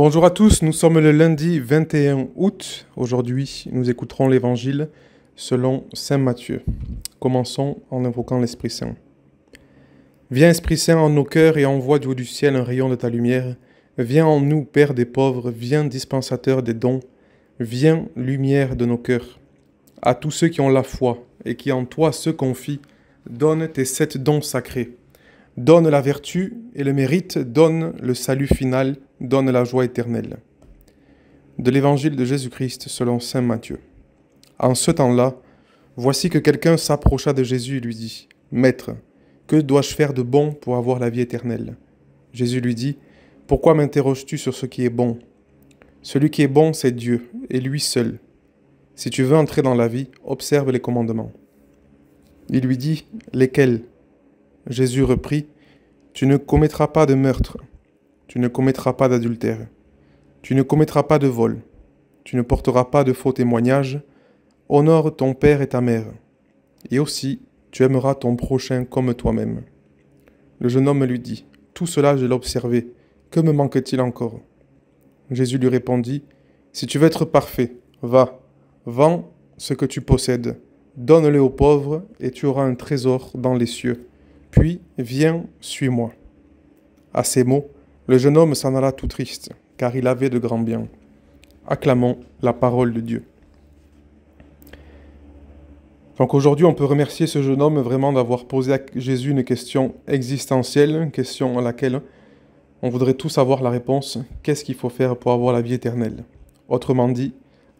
Bonjour à tous, nous sommes le lundi 21 août. Aujourd'hui, nous écouterons l'Évangile selon Saint Matthieu. Commençons en invoquant l'Esprit Saint. Viens Esprit Saint en nos cœurs et envoie du haut du ciel un rayon de ta lumière. Viens en nous, Père des pauvres, viens dispensateur des dons, viens lumière de nos cœurs. À tous ceux qui ont la foi et qui en toi se confient, donne tes sept dons sacrés donne la vertu et le mérite, donne le salut final, donne la joie éternelle. De l'évangile de Jésus-Christ selon Saint Matthieu. En ce temps-là, voici que quelqu'un s'approcha de Jésus et lui dit, Maître, que dois-je faire de bon pour avoir la vie éternelle Jésus lui dit, Pourquoi m'interroges-tu sur ce qui est bon Celui qui est bon, c'est Dieu, et lui seul. Si tu veux entrer dans la vie, observe les commandements. Il lui dit, Lesquels Jésus reprit, tu ne commettras pas de meurtre, tu ne commettras pas d'adultère, tu ne commettras pas de vol, tu ne porteras pas de faux témoignages, honore ton père et ta mère, et aussi tu aimeras ton prochain comme toi-même. Le jeune homme lui dit, Tout cela je l'ai observé, que me manque-t-il encore Jésus lui répondit, Si tu veux être parfait, va, vends ce que tu possèdes, donne-le aux pauvres, et tu auras un trésor dans les cieux puis viens, suis-moi. À ces mots, le jeune homme s'en alla tout triste, car il avait de grands biens. Acclamons la parole de Dieu. Donc aujourd'hui, on peut remercier ce jeune homme vraiment d'avoir posé à Jésus une question existentielle, une question à laquelle on voudrait tous avoir la réponse. Qu'est-ce qu'il faut faire pour avoir la vie éternelle Autrement dit,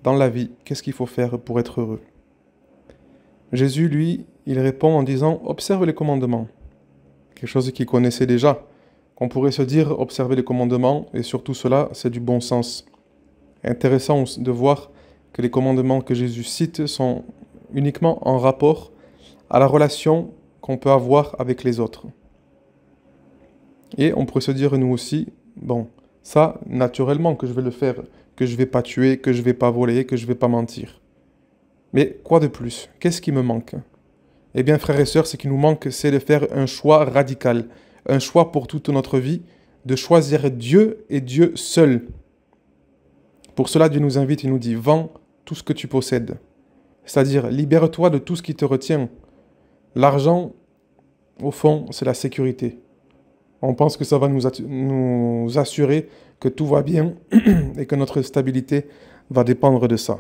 dans la vie, qu'est-ce qu'il faut faire pour être heureux Jésus, lui, il répond en disant, observe les commandements quelque chose qu'ils connaissaient déjà. On pourrait se dire observer les commandements, et surtout cela, c'est du bon sens. Intéressant de voir que les commandements que Jésus cite sont uniquement en rapport à la relation qu'on peut avoir avec les autres. Et on pourrait se dire nous aussi, bon, ça, naturellement que je vais le faire, que je ne vais pas tuer, que je ne vais pas voler, que je ne vais pas mentir. Mais quoi de plus Qu'est-ce qui me manque eh bien, frères et sœurs, ce qui nous manque, c'est de faire un choix radical, un choix pour toute notre vie, de choisir Dieu et Dieu seul. Pour cela, Dieu nous invite et nous dit, vends tout ce que tu possèdes. C'est-à-dire, libère-toi de tout ce qui te retient. L'argent, au fond, c'est la sécurité. On pense que ça va nous, nous assurer que tout va bien et que notre stabilité va dépendre de ça.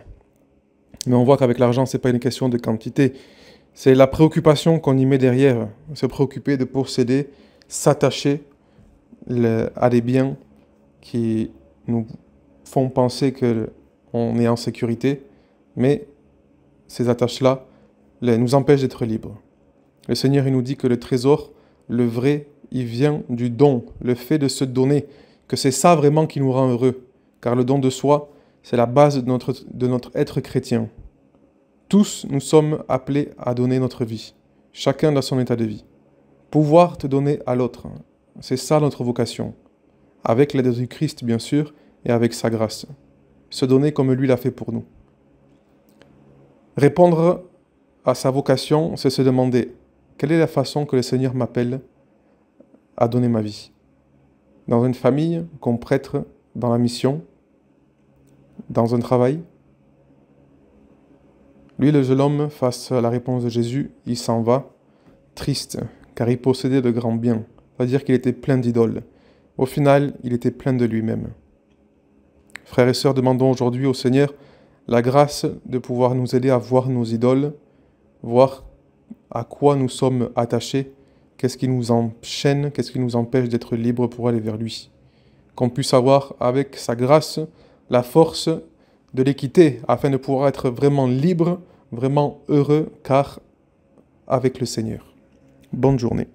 Mais on voit qu'avec l'argent, ce n'est pas une question de quantité, c'est la préoccupation qu'on y met derrière, se préoccuper de posséder, s'attacher à des biens qui nous font penser qu'on est en sécurité, mais ces attaches-là nous empêchent d'être libres. Le Seigneur il nous dit que le trésor, le vrai, il vient du don, le fait de se donner, que c'est ça vraiment qui nous rend heureux, car le don de soi, c'est la base de notre être chrétien. Tous nous sommes appelés à donner notre vie, chacun dans son état de vie. Pouvoir te donner à l'autre, c'est ça notre vocation. Avec l'aide du Christ, bien sûr, et avec sa grâce. Se donner comme lui l'a fait pour nous. Répondre à sa vocation, c'est se demander quelle est la façon que le Seigneur m'appelle à donner ma vie. Dans une famille, comme prêtre, dans la mission, dans un travail, lui, le jeune homme, face à la réponse de Jésus, il s'en va, triste, car il possédait de grands biens, c'est-à-dire qu'il était plein d'idoles. Au final, il était plein de lui-même. Frères et sœurs, demandons aujourd'hui au Seigneur la grâce de pouvoir nous aider à voir nos idoles, voir à quoi nous sommes attachés, qu'est-ce qui nous enchaîne, qu'est-ce qui nous empêche d'être libres pour aller vers lui. Qu'on puisse avoir avec sa grâce la force de l'équité afin de pouvoir être vraiment libre, vraiment heureux, car avec le Seigneur. Bonne journée.